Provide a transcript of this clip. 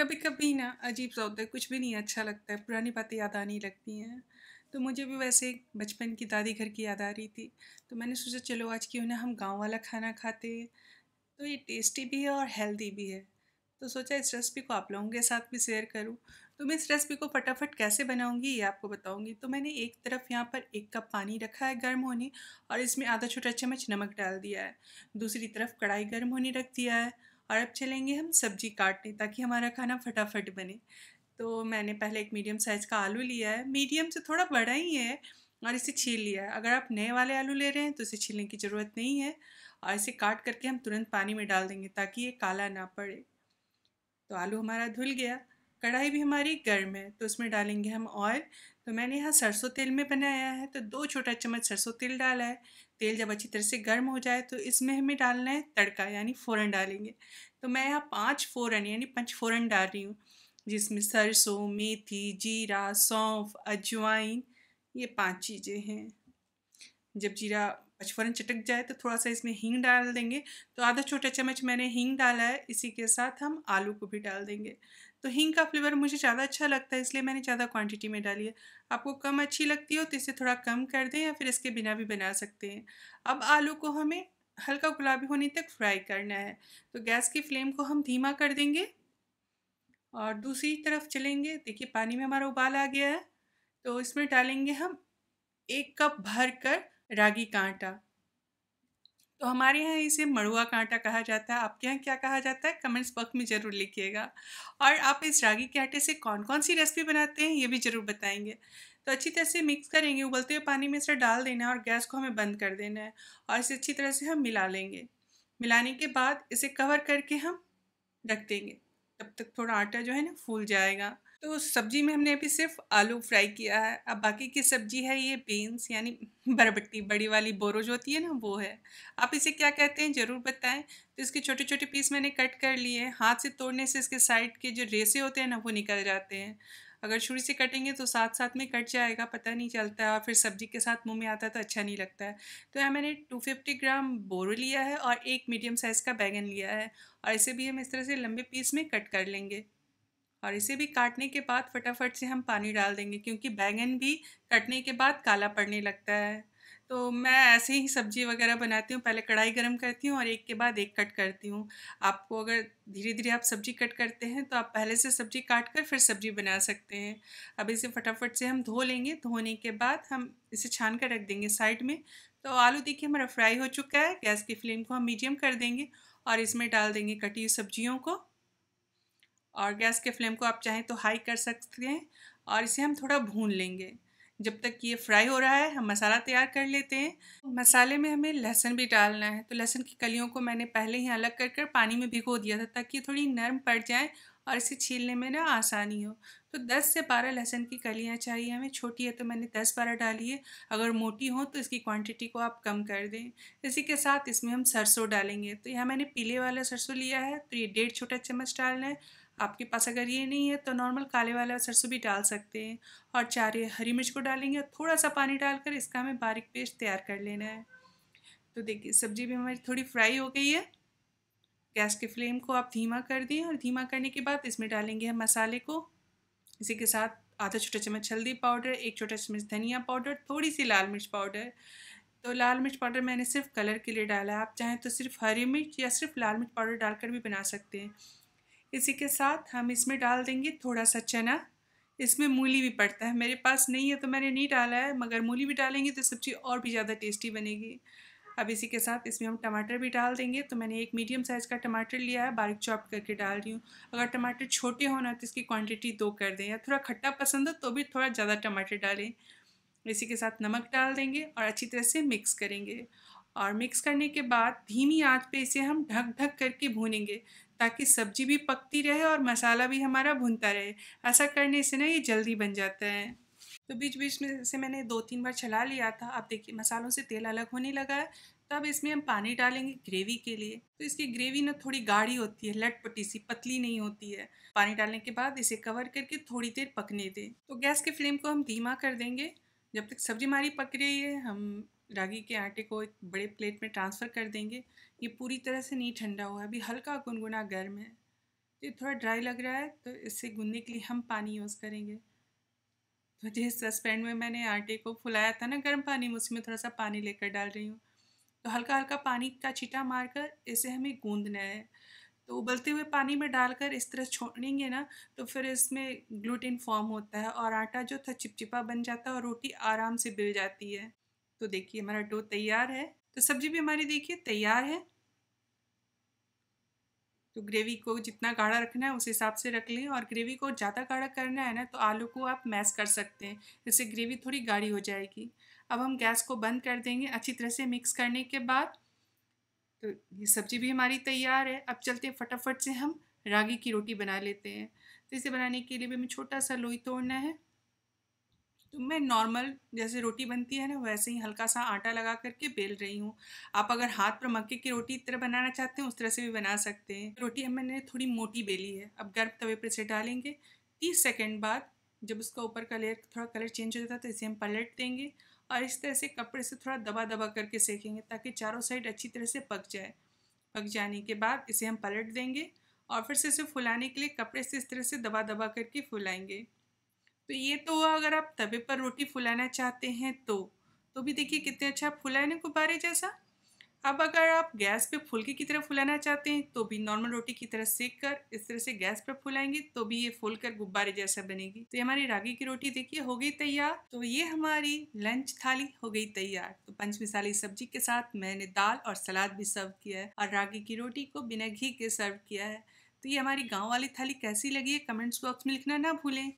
कभी कभी ना अजीब सा होता है कुछ भी नहीं अच्छा लगता है पुरानी बातें याद आने लगती हैं तो मुझे भी वैसे बचपन की दादी घर की याद आ रही थी तो मैंने सोचा चलो आज क्यों ना हम गांव वाला खाना खाते हैं तो ये टेस्टी भी है और हेल्दी भी है तो सोचा इस रेसिपी को आप लोगों के साथ भी शेयर करूं तो मैं इस रेसिपी को फटाफट कैसे बनाऊंगी ये आपको बताऊंगी तो मैंने एक तरफ यहाँ पर एक कप पानी रखा है गर्म होने और इसमें आधा छोटा चम्मच नमक डाल दिया है दूसरी तरफ कढ़ाई गर्म होने रख दिया है और अब चलेंगे हम सब्जी काटने ताकि हमारा खाना फटाफट बने तो मैंने पहले एक मीडियम साइज़ का आलू लिया है मीडियम से तो थोड़ा बड़ा ही है और इसे छील लिया है अगर आप नए वाले आलू ले रहे हैं तो इसे छीलने की ज़रूरत नहीं है और इसे काट करके हम तुरंत पानी में डाल देंगे ताकि ये काला ना पड़े तो आलू हमारा धुल गया कढ़ाई भी हमारी गर्म है तो उसमें डालेंगे हम ऑयल तो मैंने यहाँ सरसों तेल में बनाया है तो दो छोटा चम्मच सरसों तेल डाला है तेल जब अच्छी तरह से गर्म हो जाए तो इसमें हमें डालना है तड़का यानी फ़ौरन डालेंगे तो मैं यहाँ पाँच फ़ौरन यानी पंच फ़ौरन डाल रही हूँ जिसमें सरसों मेथी जीरा सौंफ अजवाइन ये पांच चीज़ें हैं जब जीरा पचफोरन चटक जाए तो थोड़ा सा इसमें हींग डाल देंगे तो आधा छोटा चम्मच मैंने हींग डाला है इसी के साथ हम आलू को भी डाल देंगे तो हिंग का फ्लेवर मुझे ज़्यादा अच्छा लगता है इसलिए मैंने ज़्यादा क्वांटिटी में डाली है आपको कम अच्छी लगती हो तो इसे थोड़ा कम कर दें या फिर इसके बिना भी बना सकते हैं अब आलू को हमें हल्का गुलाबी होने तक फ्राई करना है तो गैस की फ्लेम को हम धीमा कर देंगे और दूसरी तरफ चलेंगे देखिए पानी में हमारा उबाल आ गया है तो इसमें डालेंगे हम एक कप भर कर रागी का आटा तो हमारे यहाँ इसे मड़ुआ कांटा कहा जाता है आपके यहाँ क्या कहा जाता है कमेंट्स बॉक्स में ज़रूर लिखिएगा और आप इस रागी के आटे से कौन कौन सी रेसिपी बनाते हैं ये भी ज़रूर बताएंगे तो अच्छी तरह से मिक्स करेंगे उबलते हुए पानी में इसे डाल देना है और गैस को हमें बंद कर देना है और इसे अच्छी तरह से हम मिला लेंगे मिलाने के बाद इसे कवर करके हम रख देंगे तब तक थोड़ा आटा जो है ना फूल जाएगा तो सब्जी में हमने अभी सिर्फ आलू फ्राई किया है अब बाकी की सब्जी है ये बीन्स यानी बरबट्टी बड़ी वाली बोरो जो होती है ना वो है आप इसे क्या कहते हैं ज़रूर बताएं तो इसके छोटे छोटे पीस मैंने कट कर लिए हैं हाथ से तोड़ने से इसके साइड के जो रेसे होते हैं ना वो निकल जाते हैं अगर छुरी से कटेंगे तो साथ साथ में कट जाएगा पता नहीं चलता है और फिर सब्जी के साथ मुंह में आता है तो अच्छा नहीं लगता है तो यहाँ मैंने 250 ग्राम बोरो लिया है और एक मीडियम साइज़ का बैगन लिया है और इसे भी हम इस तरह से लंबे पीस में कट कर लेंगे और इसे भी काटने के बाद फटाफट से हम पानी डाल देंगे क्योंकि बैंगन भी कटने के बाद काला पड़ने लगता है तो मैं ऐसे ही सब्जी वगैरह बनाती हूँ पहले कढ़ाई गर्म करती हूँ और एक के बाद एक कट करती हूँ आपको अगर धीरे धीरे आप सब्जी कट करते हैं तो आप पहले से सब्जी काट कर फिर सब्जी बना सकते हैं अब इसे फटाफट से हम धो लेंगे धोने के बाद हम इसे छान कर रख देंगे साइड में तो आलू देखिए हमारा फ्राई हो चुका है गैस की फ्लेम को हम मीडियम कर देंगे और इसमें डाल देंगे कटी हुई सब्जियों को और गैस के फ्लेम को आप चाहें तो हाई कर सकते हैं और इसे हम थोड़ा भून लेंगे जब तक ये फ्राई हो रहा है हम मसाला तैयार कर लेते हैं तो मसाले में हमें लहसुन भी डालना है तो लहसुन की कलियों को मैंने पहले ही अलग कर कर पानी में भिगो दिया था ताकि थोड़ी नरम पड़ जाए और इसे छीलने में ना आसानी हो तो 10 से 12 लहसुन की कलियाँ चाहिए हमें छोटी है तो मैंने 10 बारह डाली है अगर मोटी हो तो इसकी क्वांटिटी को आप कम कर दें इसी के साथ इसमें हम सरसों डालेंगे तो यहाँ मैंने पीले वाला सरसों लिया है तो ये डेढ़ छोटा चम्मच डालना है आपके पास अगर ये नहीं है तो नॉर्मल काले वाला सरसों भी डाल सकते हैं और चार हरी मिर्च को डालेंगे और थोड़ा सा पानी डालकर इसका हमें बारीक पेस्ट तैयार कर लेना है तो देखिए सब्ज़ी भी हमारी थोड़ी फ्राई हो गई है गैस के फ्लेम को आप धीमा कर दें और धीमा करने के बाद इसमें डालेंगे हम मसाले को इसी के साथ आधा छोटा चम्मच हल्दी पाउडर एक छोटा चम्मच धनिया पाउडर थोड़ी सी लाल मिर्च पाउडर तो लाल मिर्च पाउडर मैंने सिर्फ कलर के लिए डाला है आप चाहें तो सिर्फ हरी मिर्च या सिर्फ लाल मिर्च पाउडर डालकर भी बना सकते हैं इसी के साथ हम इसमें डाल देंगे थोड़ा सा चना इसमें मूली भी पड़ता है मेरे पास नहीं है तो मैंने नहीं डाला है मगर मूली भी डालेंगे तो सब्ज़ी और भी ज़्यादा टेस्टी बनेगी अब इसी के साथ इसमें हम टमाटर भी डाल देंगे तो मैंने एक मीडियम साइज़ का टमाटर लिया है बारीक चॉप करके डाल रही हूँ अगर टमाटर छोटे हो ना तो इसकी क्वांटिटी दो कर दें या थोड़ा खट्टा पसंद हो तो भी थोड़ा ज़्यादा टमाटर डालें इसी के साथ नमक डाल देंगे और अच्छी तरह से मिक्स करेंगे और मिक्स करने के बाद धीमी आंच पे इसे हम ढक ढक करके भूनेंगे ताकि सब्जी भी पकती रहे और मसाला भी हमारा भुनता रहे ऐसा करने से ना ये जल्दी बन जाता है तो बीच बीच में से मैंने दो तीन बार चला लिया था अब देखिए मसालों से तेल अलग होने लगा है तब इसमें हम पानी डालेंगे ग्रेवी के लिए तो इसकी ग्रेवी ना थोड़ी गाढ़ी होती है लटपटी सी पतली नहीं होती है पानी डालने के बाद इसे कवर करके थोड़ी देर पकने दें तो गैस के फ्लेम को हम धीमा कर देंगे जब तक सब्जी हमारी पक रही है हम रागी के आटे को एक बड़े प्लेट में ट्रांसफ़र कर देंगे ये पूरी तरह से नहीं ठंडा हुआ है अभी हल्का गुनगुना गर्म है ये थोड़ा ड्राई लग रहा है तो इससे गुनने के लिए हम पानी यूज़ करेंगे तो जिस सस्पेन में मैंने आटे को फुलाया था ना गर्म पानी में उसमें थोड़ा सा पानी लेकर डाल रही हूँ तो हल्का हल्का पानी का छिटा मारकर इसे हमें गूंदना है तो उबलते हुए पानी में डालकर इस तरह छोड़ेंगे ना तो फिर इसमें ग्लूटिन फॉर्म होता है और आटा जो था चिपचिपा बन जाता है और रोटी आराम से बिल जाती है तो देखिए हमारा डो तैयार है तो सब्जी भी हमारी देखिए तैयार है तो ग्रेवी को जितना गाढ़ा रखना है उस हिसाब से रख लें और ग्रेवी को ज़्यादा गाढ़ा करना है ना तो आलू को आप मैश कर सकते हैं जिससे ग्रेवी थोड़ी गाढ़ी हो जाएगी अब हम गैस को बंद कर देंगे अच्छी तरह से मिक्स करने के बाद तो ये सब्ज़ी भी हमारी तैयार है अब चलते हैं फटाफट से हम रागी की रोटी बना लेते हैं तो इसे बनाने के लिए भी हमें छोटा सा लोई तोड़ना है तो मैं नॉर्मल जैसे रोटी बनती है ना वैसे ही हल्का सा आटा लगा करके बेल रही हूँ आप अगर हाथ पर मक्के की रोटी तरह बनाना चाहते हैं उस तरह से भी बना सकते हैं रोटी अब मैंने थोड़ी मोटी बेली है अब गर्म तवे पर इसे डालेंगे तीस सेकेंड बाद जब उसका ऊपर का लेयर थोड़ा कलर चेंज हो जाता है तो इसे हम पलट देंगे और इस तरह से कपड़े से थोड़ा दबा दबा करके सेकेंगे ताकि चारों साइड अच्छी तरह से पक जाए पक जाने के बाद इसे हम पलट देंगे और फिर से इसे फुलाने के लिए कपड़े से इस तरह से दबा दबा करके फुलाएंगे तो ये तो अगर आप तवे पर रोटी फुलाना चाहते हैं तो तो भी देखिए कितने अच्छा आप फुलाने ना गुब्बारे जैसा अब अगर आप गैस पे फुलके की तरह फुलाना चाहते हैं तो भी नॉर्मल रोटी की तरह सेक कर इस तरह से गैस पर फुलाएंगे तो भी ये फूल कर गुब्बारे जैसा बनेगी तो ये हमारी रागी की रोटी देखिए हो गई तैयार तो ये हमारी लंच थाली हो गई तैयार तो पंचमिसाली सब्जी के साथ मैंने दाल और सलाद भी सर्व किया है और रागी की रोटी को बिना घी के सर्व किया है तो ये हमारी गाँव वाली थाली कैसी लगी है कमेंट्स बॉक्स में लिखना ना भूलें